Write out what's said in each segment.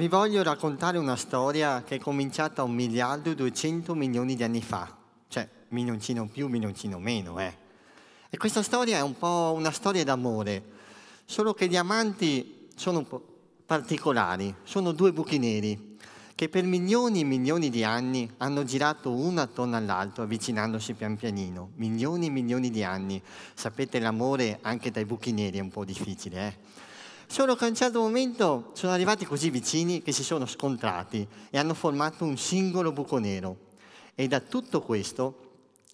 Vi voglio raccontare una storia che è cominciata un miliardo e duecento milioni di anni fa. Cioè, minoncino più, minoncino meno, eh. E questa storia è un po' una storia d'amore. Solo che gli amanti sono un po', particolari, sono due buchi neri che per milioni e milioni di anni hanno girato uno attorno all'altro avvicinandosi pian pianino, milioni e milioni di anni. Sapete l'amore anche dai buchi neri è un po' difficile, eh? Solo che a un certo momento sono arrivati così vicini che si sono scontrati e hanno formato un singolo buco nero. E da tutto questo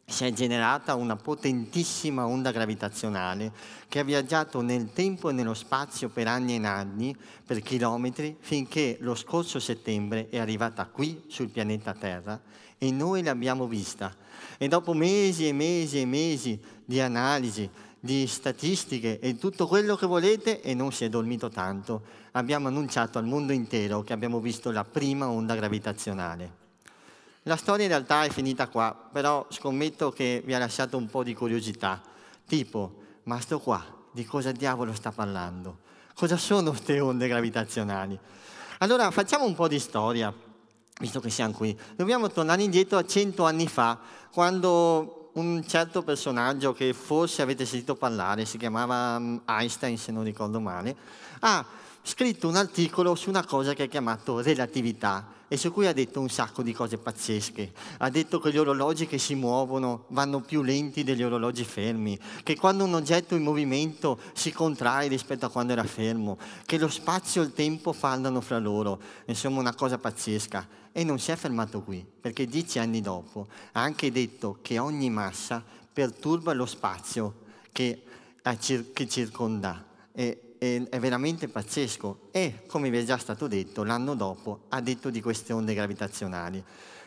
si è generata una potentissima onda gravitazionale che ha viaggiato nel tempo e nello spazio per anni e anni, per chilometri, finché lo scorso settembre è arrivata qui sul pianeta Terra e noi l'abbiamo vista. E dopo mesi e mesi e mesi di analisi, di statistiche e tutto quello che volete, e non si è dormito tanto, abbiamo annunciato al mondo intero che abbiamo visto la prima onda gravitazionale. La storia in realtà è finita qua, però scommetto che vi ha lasciato un po' di curiosità. Tipo, ma sto qua, di cosa diavolo sta parlando? Cosa sono queste onde gravitazionali? Allora, facciamo un po' di storia, visto che siamo qui. Dobbiamo tornare indietro a cento anni fa, quando un certo personaggio che forse avete sentito parlare, si chiamava mm, Einstein se non ricordo male, ha scritto un articolo su una cosa che ha chiamato relatività e su cui ha detto un sacco di cose pazzesche. Ha detto che gli orologi che si muovono vanno più lenti degli orologi fermi, che quando un oggetto in movimento si contrae rispetto a quando era fermo, che lo spazio e il tempo fallano fra loro, insomma una cosa pazzesca. E non si è fermato qui, perché dieci anni dopo ha anche detto che ogni massa perturba lo spazio che, che circonda. E è veramente pazzesco e, come vi è già stato detto, l'anno dopo ha detto di queste onde gravitazionali.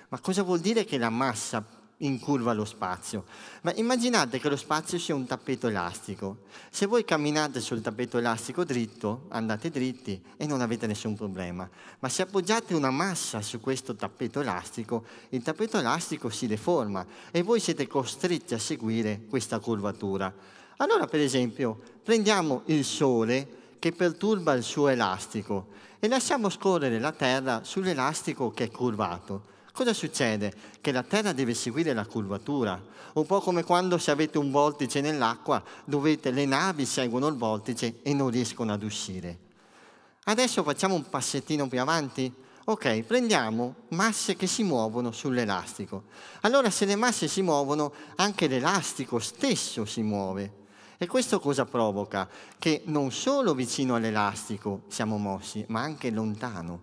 Ma cosa vuol dire che la massa incurva lo spazio? Ma immaginate che lo spazio sia un tappeto elastico. Se voi camminate sul tappeto elastico dritto, andate dritti e non avete nessun problema. Ma se appoggiate una massa su questo tappeto elastico, il tappeto elastico si deforma e voi siete costretti a seguire questa curvatura. Allora, per esempio, prendiamo il Sole che perturba il suo elastico e lasciamo scorrere la Terra sull'elastico che è curvato. Cosa succede? Che la Terra deve seguire la curvatura, un po' come quando se avete un vortice nell'acqua, dovete, le navi seguono il vortice e non riescono ad uscire. Adesso facciamo un passettino più avanti. Ok, prendiamo masse che si muovono sull'elastico. Allora se le masse si muovono, anche l'elastico stesso si muove. E questo cosa provoca? Che non solo vicino all'elastico siamo mossi, ma anche lontano.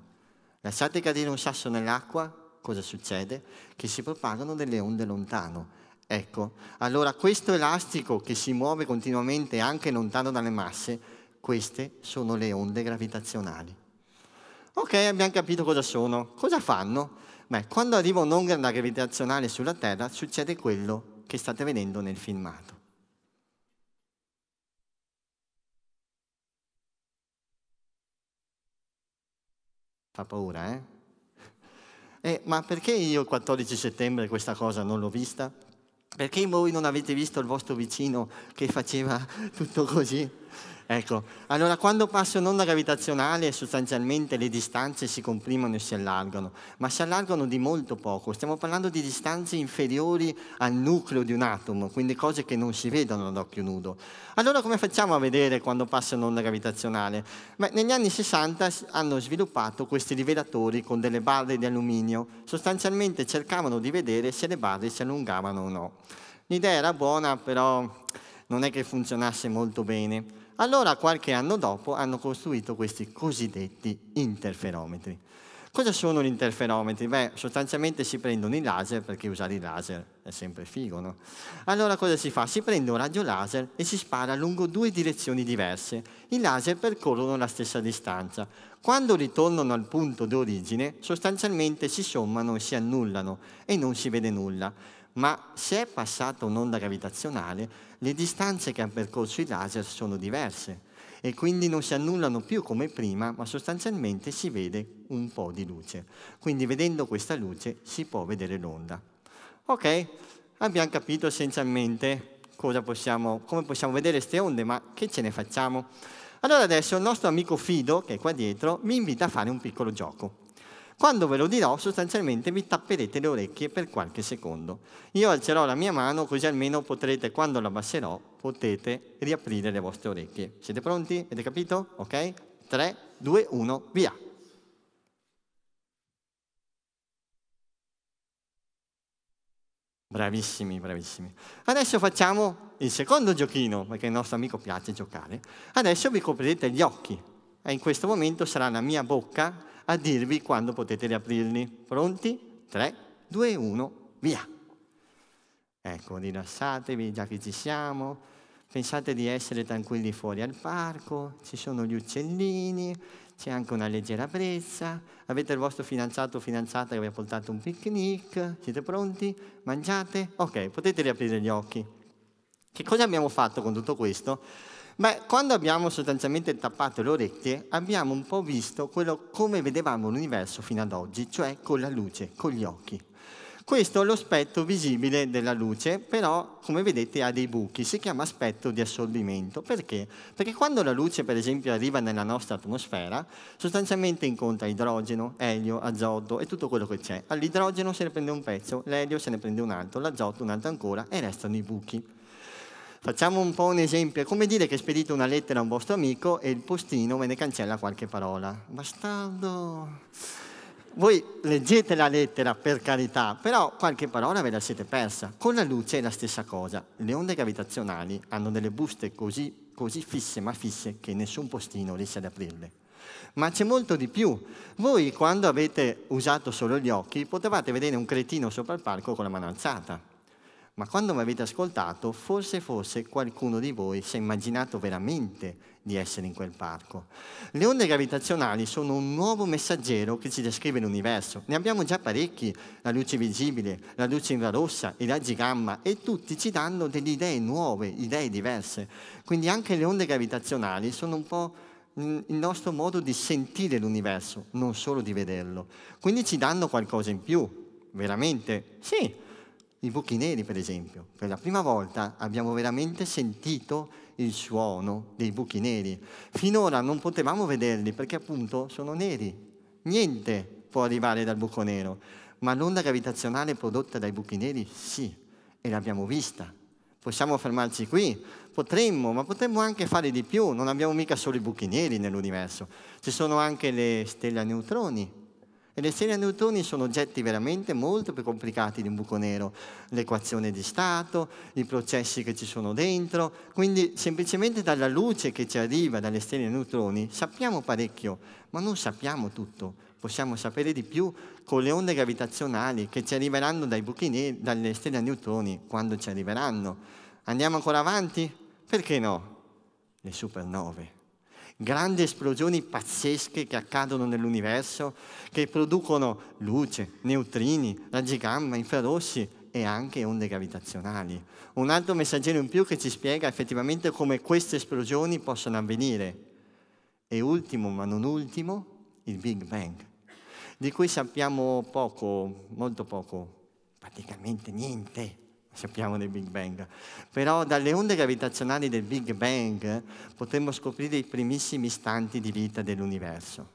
Lasciate cadere un sasso nell'acqua, cosa succede? Che si propagano delle onde lontano. Ecco, allora questo elastico che si muove continuamente anche lontano dalle masse, queste sono le onde gravitazionali. Ok, abbiamo capito cosa sono. Cosa fanno? Beh, quando arriva un'onda gravitazionale sulla Terra succede quello che state vedendo nel filmato. Fa paura, eh? eh? Ma perché io il 14 settembre questa cosa non l'ho vista? Perché voi non avete visto il vostro vicino che faceva tutto così? Ecco, allora quando passa un'onda gravitazionale sostanzialmente le distanze si comprimono e si allargano, ma si allargano di molto poco, stiamo parlando di distanze inferiori al nucleo di un atomo, quindi cose che non si vedono ad occhio nudo. Allora come facciamo a vedere quando passa un'onda gravitazionale? Beh, negli anni 60 hanno sviluppato questi rivelatori con delle barre di alluminio, sostanzialmente cercavano di vedere se le barre si allungavano o no. L'idea era buona, però non è che funzionasse molto bene. Allora qualche anno dopo hanno costruito questi cosiddetti interferometri. Cosa sono gli interferometri? Beh, sostanzialmente si prendono i laser, perché usare i laser è sempre figo, no? Allora cosa si fa? Si prende un raggio laser e si spara lungo due direzioni diverse. I laser percorrono la stessa distanza. Quando ritornano al punto d'origine, sostanzialmente si sommano e si annullano e non si vede nulla ma se è passata un'onda gravitazionale, le distanze che ha percorso i laser sono diverse e quindi non si annullano più come prima, ma sostanzialmente si vede un po' di luce. Quindi vedendo questa luce si può vedere l'onda. Ok, abbiamo capito essenzialmente possiamo, come possiamo vedere queste onde, ma che ce ne facciamo? Allora adesso il nostro amico Fido, che è qua dietro, mi invita a fare un piccolo gioco. Quando ve lo dirò, sostanzialmente vi tapperete le orecchie per qualche secondo. Io alzerò la mia mano così almeno potrete, quando la abbasserò, potete riaprire le vostre orecchie. Siete pronti? Avete capito? Ok? 3, 2, 1, via! Bravissimi, bravissimi. Adesso facciamo il secondo giochino, perché il nostro amico piace giocare. Adesso vi coprirete gli occhi e in questo momento sarà la mia bocca a dirvi quando potete riaprirli. Pronti? 3, 2, 1, via! Ecco, rilassatevi già che ci siamo, pensate di essere tranquilli fuori al parco, ci sono gli uccellini, c'è anche una leggera brezza, avete il vostro fidanzato o fidanzata che vi ha portato un picnic, siete pronti? Mangiate? Ok, potete riaprire gli occhi. Che cosa abbiamo fatto con tutto questo? Beh, quando abbiamo sostanzialmente tappato le orecchie, abbiamo un po' visto quello, come vedevamo l'universo fino ad oggi, cioè con la luce, con gli occhi. Questo è lo spettro visibile della luce, però come vedete ha dei buchi, si chiama aspetto di assorbimento. Perché? Perché quando la luce per esempio arriva nella nostra atmosfera, sostanzialmente incontra idrogeno, elio, azoto e tutto quello che c'è. All'idrogeno se ne prende un pezzo, l'elio se ne prende un altro, l'azoto un altro ancora e restano i buchi. Facciamo un po' un esempio. È come dire che spedite una lettera a un vostro amico e il postino ve ne cancella qualche parola. Bastardo. Voi leggete la lettera per carità, però qualche parola ve la siete persa. Con la luce è la stessa cosa. Le onde gravitazionali hanno delle buste così, così fisse ma fisse che nessun postino riesce ad aprirle. Ma c'è molto di più. Voi quando avete usato solo gli occhi potevate vedere un cretino sopra il palco con la mano alzata ma quando mi avete ascoltato, forse, forse qualcuno di voi si è immaginato veramente di essere in quel parco. Le onde gravitazionali sono un nuovo messaggero che ci descrive l'universo. Ne abbiamo già parecchi, la luce visibile, la luce infrarossa, i raggi gamma e tutti ci danno delle idee nuove, idee diverse. Quindi anche le onde gravitazionali sono un po' il nostro modo di sentire l'universo, non solo di vederlo. Quindi ci danno qualcosa in più, veramente? Sì, i buchi neri, per esempio. Per la prima volta abbiamo veramente sentito il suono dei buchi neri. Finora non potevamo vederli perché appunto sono neri. Niente può arrivare dal buco nero, ma l'onda gravitazionale prodotta dai buchi neri sì, e l'abbiamo vista. Possiamo fermarci qui, potremmo, ma potremmo anche fare di più. Non abbiamo mica solo i buchi neri nell'universo, ci sono anche le stelle a neutroni, e le serie a neutroni sono oggetti veramente molto più complicati di un buco nero. L'equazione di stato, i processi che ci sono dentro. Quindi semplicemente dalla luce che ci arriva dalle serie a neutroni sappiamo parecchio, ma non sappiamo tutto. Possiamo sapere di più con le onde gravitazionali che ci arriveranno dai buchi neri, dalle stelle a neutroni, quando ci arriveranno. Andiamo ancora avanti? Perché no? Le supernove grandi esplosioni pazzesche che accadono nell'universo, che producono luce, neutrini, raggi gamma, infrarossi e anche onde gravitazionali. Un altro messaggero in più che ci spiega effettivamente come queste esplosioni possono avvenire. E ultimo, ma non ultimo, il Big Bang, di cui sappiamo poco, molto poco, praticamente niente sappiamo del Big Bang, però dalle onde gravitazionali del Big Bang potremmo scoprire i primissimi istanti di vita dell'universo,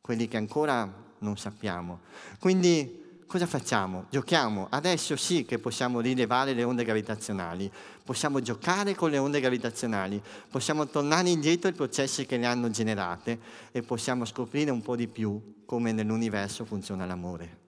quelli che ancora non sappiamo. Quindi cosa facciamo? Giochiamo. Adesso sì che possiamo rilevare le onde gravitazionali, possiamo giocare con le onde gravitazionali, possiamo tornare indietro ai processi che le hanno generate e possiamo scoprire un po' di più come nell'universo funziona l'amore.